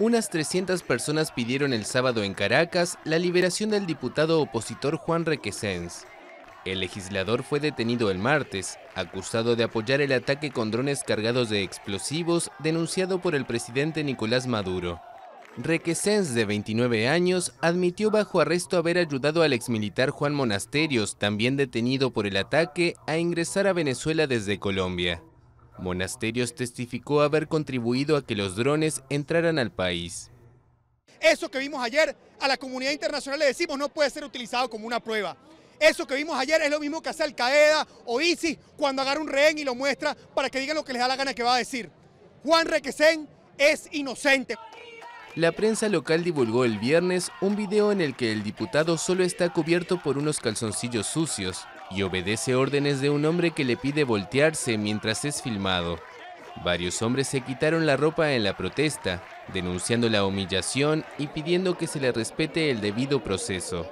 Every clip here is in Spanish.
Unas 300 personas pidieron el sábado en Caracas la liberación del diputado opositor Juan Requesens. El legislador fue detenido el martes, acusado de apoyar el ataque con drones cargados de explosivos denunciado por el presidente Nicolás Maduro. Requesens, de 29 años, admitió bajo arresto haber ayudado al exmilitar Juan Monasterios, también detenido por el ataque, a ingresar a Venezuela desde Colombia. Monasterios testificó haber contribuido a que los drones entraran al país. Eso que vimos ayer a la comunidad internacional le decimos no puede ser utilizado como una prueba. Eso que vimos ayer es lo mismo que hace Al Qaeda o ISIS cuando agarra un rehén y lo muestra para que digan lo que les da la gana que va a decir. Juan Requesén es inocente. La prensa local divulgó el viernes un video en el que el diputado solo está cubierto por unos calzoncillos sucios y obedece órdenes de un hombre que le pide voltearse mientras es filmado. Varios hombres se quitaron la ropa en la protesta, denunciando la humillación y pidiendo que se le respete el debido proceso.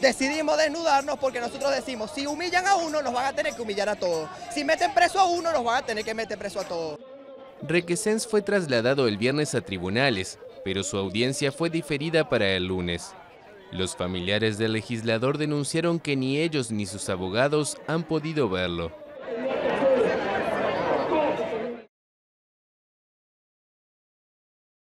Decidimos desnudarnos porque nosotros decimos, si humillan a uno, nos van a tener que humillar a todos. Si meten preso a uno, nos van a tener que meter preso a todos. Requesens fue trasladado el viernes a tribunales, pero su audiencia fue diferida para el lunes. Los familiares del legislador denunciaron que ni ellos ni sus abogados han podido verlo.